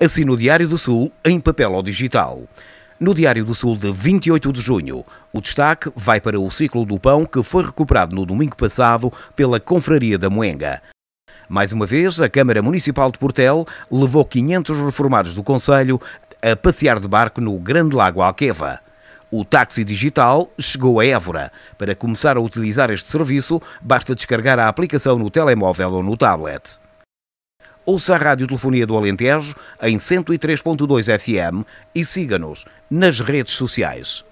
Assina o Diário do Sul em papel ou digital. No Diário do Sul de 28 de junho, o destaque vai para o ciclo do pão que foi recuperado no domingo passado pela Confraria da Moenga. Mais uma vez, a Câmara Municipal de Portel levou 500 reformados do Conselho a passear de barco no Grande Lago Alqueva. O táxi digital chegou a Évora. Para começar a utilizar este serviço, basta descarregar a aplicação no telemóvel ou no tablet. Ouça a Rádio Telefonia do Alentejo em 103.2 FM e siga-nos nas redes sociais.